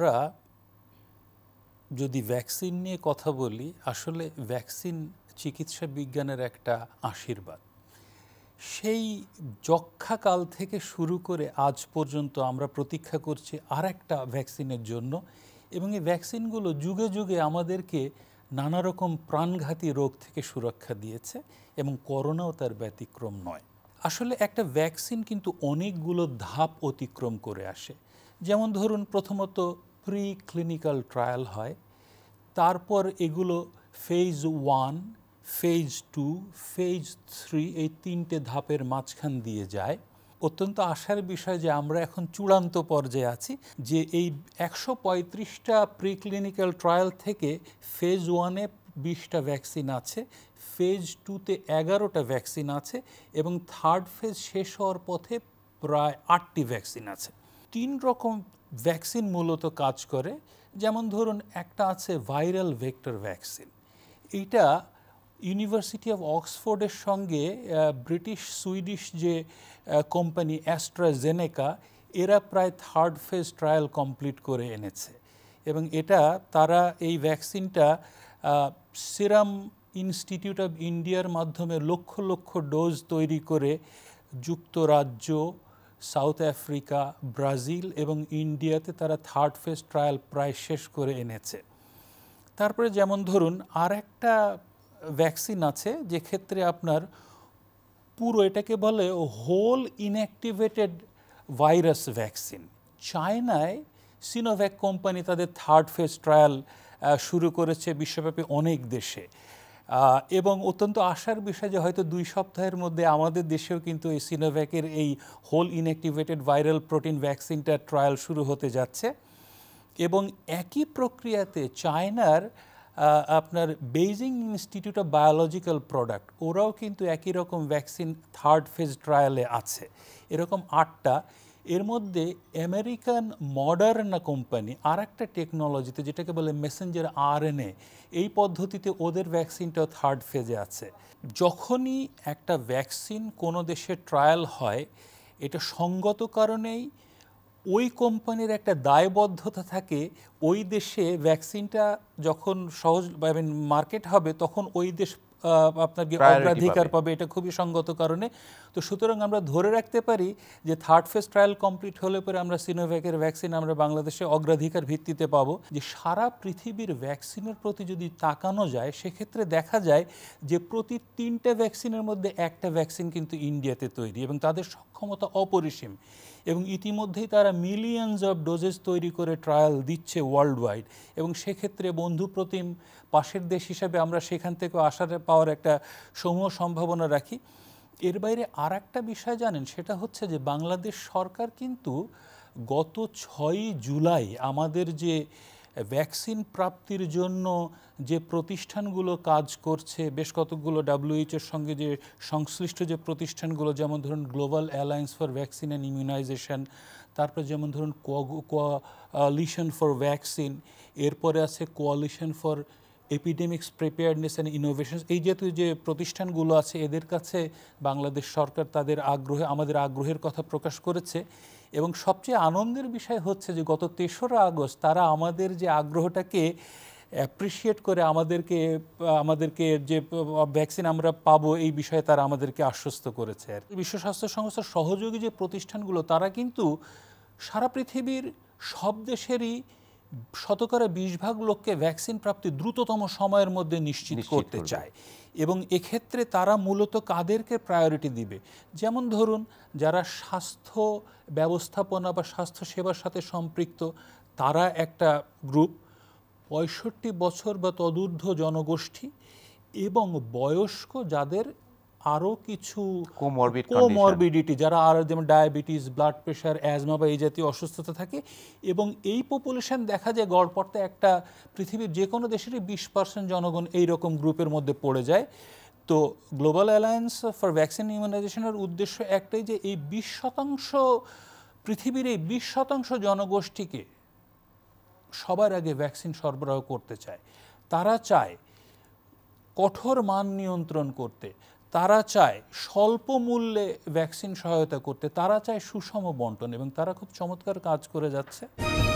আমরা যদি ভ্যাকসিন নিয়ে কথা বলি আসলে ভ্যাকসিন চিকিৎসা বিজ্ঞানের একটা আশীর্বাদ সেই যক্ষাকাল থেকে শুরু করে আজ পর্যন্ত আমরা প্রতীক্ষা করছি আর একটা ভ্যাকসিনের জন্য এবং এই ভ্যাকসিনগুলো যুগে যুগে আমাদেরকে নানা রকম প্রাণঘাতী রোগ থেকে সুরক্ষা দিয়েছে এবং করোনাও তার ব্যতিক্রম নয় আসলে একটা ভ্যাকসিন কিন্তু অনেকগুলো ধাপ অতিক্রম করে আসে যেমন ধরুন প্রথমত প্রি ক্লিনিক্যাল ট্রায়াল হয় তারপর এগুলো phase one phase two phase three এই তিনটে ধাপের মাঝখান দিয়ে যায় অত্যন্ত আশার বিষয় যে আমরা এখন চূড়ান্ত পর্যায়ে আছি যে এই একশো পঁয়ত্রিশটা প্রিক্লিনিক্যাল ট্রায়াল থেকে ফেজ ওয়ানে বিশটা ভ্যাকসিন আছে ফেজ টুতে এগারোটা ভ্যাকসিন আছে এবং থার্ড ফেজ শেষ হওয়ার পথে প্রায় আটটি ভ্যাকসিন আছে তিন রকম ভ্যাকসিন মূলত কাজ করে যেমন ধরুন একটা আছে ভাইরাল ভেক্টর ভ্যাকসিন এইটা ইউনিভার্সিটি অফ অক্সফোর্ডের সঙ্গে ব্রিটিশ সুইডিশ যে কোম্পানি অ্যাস্ট্রাজেনেকা এরা প্রায় থার্ড ফেজ ট্রায়াল কমপ্লিট করে এনেছে এবং এটা তারা এই ভ্যাকসিনটা সিরাম ইনস্টিটিউট অব ইন্ডিয়ার মাধ্যমে লক্ষ লক্ষ ডোজ তৈরি করে যুক্তরাজ্য সাউথ আফ্রিকা ব্রাজিল এবং ইন্ডিয়াতে তারা থার্ড ফেজ ট্রায়াল প্রায় শেষ করে এনেছে তারপরে যেমন ধরুন আর একটা ভ্যাকসিন আছে যে ক্ষেত্রে আপনার পুরো এটাকে বলে হোল ইনঅ্যাক্টিভেটেড ভাইরাস ভ্যাকসিন চায়নায় সিনোভ্যাক কোম্পানি তাদের থার্ড ফেজ ট্রায়াল শুরু করেছে বিশ্বব্যাপী অনেক দেশে এবং অত্যন্ত আশার বিষয় যে হয়তো দুই সপ্তাহের মধ্যে আমাদের দেশেও কিন্তু এই সিনোভ্যাকের এই হোল ইনঅ্যাক্টিভেটেড ভাইরাল প্রোটিন ভ্যাকসিনটার ট্রায়াল শুরু হতে যাচ্ছে এবং একই প্রক্রিয়াতে চায়নার আপনার Beijing institute of biological product ওরাও কিন্তু একই রকম ভ্যাকসিন থার্ড ফেজ ট্রায়ালে আছে এরকম আটটা এর মধ্যে আমেরিকান মডার্ন কোম্পানি আর একটা টেকনোলজিতে যেটাকে বলে মেসেঞ্জার আর এই পদ্ধতিতে ওদের ভ্যাকসিনটা থার্ড ফেজে আছে যখনই একটা ভ্যাকসিন কোনো দেশে ট্রায়াল হয় এটা সঙ্গত কারণেই ওই কোম্পানির একটা দায়বদ্ধতা থাকে ওই দেশে ভ্যাকসিনটা যখন সহজ মার্কেট হবে তখন ওই দেশ আপনার কি অগ্রাধিকার পাবে এটা খুবই সঙ্গত কারণে তো সুতরাং আমরা ধরে রাখতে পারি যে থার্ড ফেজ ট্রায়াল কমপ্লিট হলে পরে আমরা সিনোভ্যাকের ভ্যাকসিন আমরা বাংলাদেশে অগ্রাধিকার ভিত্তিতে পাব যে সারা পৃথিবীর ভ্যাকসিনের প্রতি যদি তাকানো যায় সেক্ষেত্রে দেখা যায় যে প্রতি তিনটা ভ্যাকসিনের মধ্যে একটা ভ্যাকসিন কিন্তু ইন্ডিয়াতে তৈরি এবং তাদের সক্ষমতা অপরিসীম এবং ইতিমধ্যেই তারা মিলিয়নস অফ ডোজেস তৈরি করে ট্রায়াল দিচ্ছে ওয়ার্ল্ড ওয়াইড এবং সেক্ষেত্রে বন্ধু প্রতিম পাশের দেশ হিসাবে আমরা সেখান থেকে আসার পাওয়ার একটা সমূহ সম্ভাবনা রাখি এর বাইরে আর একটা বিষয় জানেন সেটা হচ্ছে যে বাংলাদেশ সরকার কিন্তু গত ছয়ই জুলাই আমাদের যে ভ্যাকসিন প্রাপ্তির জন্য যে প্রতিষ্ঠানগুলো কাজ করছে বেশ কতকগুলো ডাব্লিউএইচের সঙ্গে যে সংশ্লিষ্ট যে প্রতিষ্ঠানগুলো যেমন ধরুন global alliance for vaccine and immunization তারপরে যেমন ধরুন কোয়ালিশন ফর ভ্যাকসিন এরপরে আছে coalition for epidemics preparedness and innovation এই যেহেতু যে প্রতিষ্ঠানগুলো আছে এদের কাছে বাংলাদেশ সরকার তাদের আগ্রহে আমাদের আগ্রহের কথা প্রকাশ করেছে এবং সবচেয়ে আনন্দের বিষয় হচ্ছে যে গত তেসরা আগস্ট তারা আমাদের যে আগ্রহটাকে অ্যাপ্রিসিয়েট করে আমাদেরকে আমাদেরকে যে ভ্যাকসিন আমরা পাবো এই বিষয়ে তারা আমাদেরকে আশ্বস্ত করেছে আর বিশ্ব স্বাস্থ্য সংস্থার সহযোগী যে প্রতিষ্ঠানগুলো তারা কিন্তু সারা পৃথিবীর সব দেশেরই শতকরা বিশ ভাগ লোককে ভ্যাকসিন প্রাপ্তি দ্রুততম সময়ের মধ্যে নিশ্চিত করতে চায় এবং এক্ষেত্রে তারা মূলত কাদেরকে প্রায়োরিটি দিবে যেমন ধরুন যারা স্বাস্থ্য ব্যবস্থাপনা বা স্বাস্থ্য সেবার সাথে সম্পৃক্ত তারা একটা গ্রুপ পঁয়ষট্টি বছর বা তদূর্ধ্ব জনগোষ্ঠী এবং বয়স্ক যাদের আরও কিছু কোমরবিডিটি যারা আর যেমন ডায়াবেটিস ব্লাড প্রেশার অ্যাজমা বা এই জাতীয় অসুস্থতা থাকে এবং এই পপুলেশন দেখা যায় গড়পড়তে একটা পৃথিবীর যে কোনো দেশেরই বিশ পার্সেন্ট জনগণ এইরকম গ্রুপের মধ্যে পড়ে যায় তো গ্লোবাল অ্যালায়েন্স ফর ভ্যাকসিন ইমিউনাইজেশনের উদ্দেশ্য একটাই যে এই বিশ শতাংশ পৃথিবীর এই বিশ শতাংশ জনগোষ্ঠীকে সবার আগে ভ্যাকসিন সরবরাহ করতে চায় তারা চায় কঠোর মান নিয়ন্ত্রণ করতে তারা চায় স্বল্প মূল্যে ভ্যাকসিন সহায়তা করতে তারা চায় সুষম বন্টন এবং তারা খুব চমৎকার কাজ করে যাচ্ছে